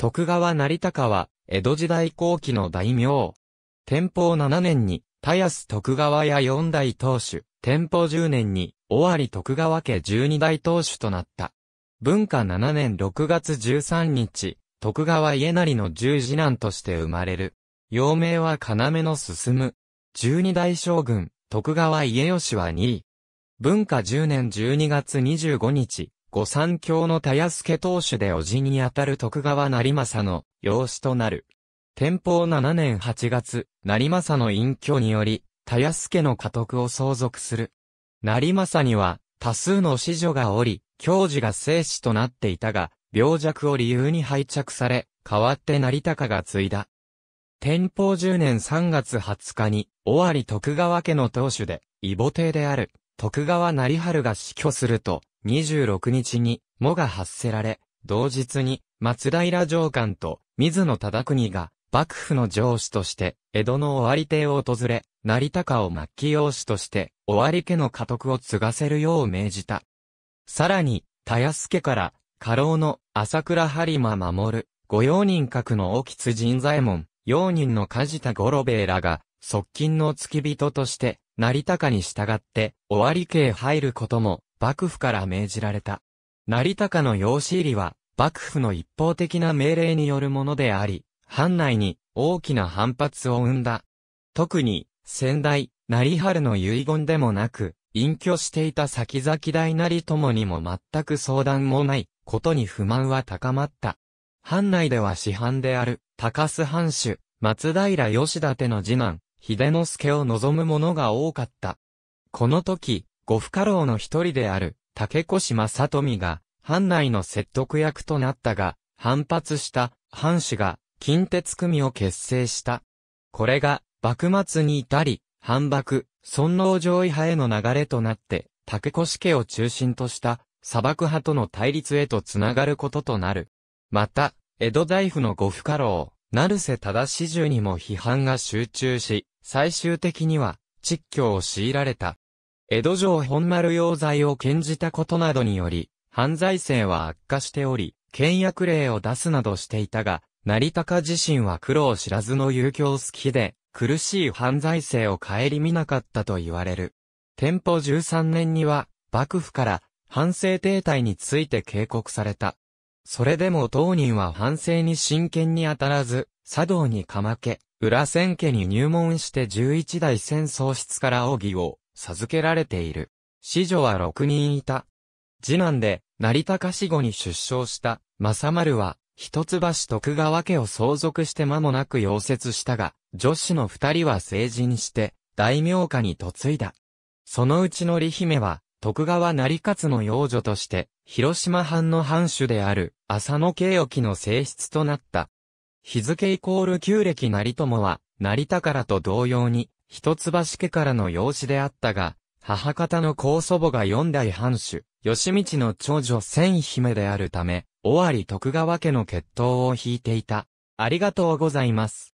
徳川成高は、江戸時代後期の大名。天保7年に、田安徳川家四代当主、天保10年に、尾張徳川家12代当主となった。文化7年6月13日、徳川家成の十次男として生まれる。幼名は要の進む。12代将軍、徳川家吉は2位。文化10年12月25日、御三教の田安家当主で叔父にあたる徳川成政の養子となる。天保七年八月、成政の隠居により、田安家の家督を相続する。成政には、多数の子女がおり、教授が生死となっていたが、病弱を理由に拝着され、代わって成高が継いだ。天保十年三月二十日に、尾張徳川家の当主で、異母帝である、徳川成春が死去すると、26日に、藻が発せられ、同日に、松平上官と水野忠国が、幕府の上司として、江戸の終わり邸を訪れ、成高を末期養子として、終わり家の家督を継がせるよう命じた。さらに、田安家から、家老の朝倉播磨守、御用人格の沖津神左衛門、用人の梶田五郎兵衛らが、側近の付き人として、成高に従って、尾張家へ入ることも、幕府から命じられた。成高の養子入りは、幕府の一方的な命令によるものであり、藩内に大きな反発を生んだ。特に、先代、成春の遺言でもなく、隠居していた先々大なりともにも全く相談もない、ことに不満は高まった。藩内では市範である、高須藩主、松平義立の次男、秀之助を望む者が多かった。この時、五不可老の一人である、竹越正富が、藩内の説得役となったが、反発した、藩主が、近鉄組を結成した。これが、幕末に至り、反幕、尊王攘夷派への流れとなって、竹越家を中心とした、砂漠派との対立へとつながることとなる。また、江戸大夫の五不可老、成瀬忠四十にも批判が集中し、最終的には、窒教を強いられた。江戸城本丸要罪を禁じたことなどにより、犯罪性は悪化しており、倹約令を出すなどしていたが、成高自身は苦労知らずの遊興好きで、苦しい犯罪性を顧みなかったと言われる。天保13年には、幕府から、反省停滞について警告された。それでも当人は反省に真剣に当たらず、茶道にかまけ、裏千家に入門して11代戦喪室から奥義を授けられている。子女は6人いた。次男で、成田かしに出生した、正丸は、一橋徳川家を相続して間もなく溶接したが、女子の二人は成人して、大名家に嫁いだ。そのうちの李姫は、徳川成勝の養女として、広島藩の藩主である、浅野慶興の性質となった。日付イコール旧暦成友は、成田からと同様に、一橋家からの養子であったが、母方の高祖母が四代藩主、吉道の長女千姫であるため、尾張徳川家の血統を引いていた。ありがとうございます。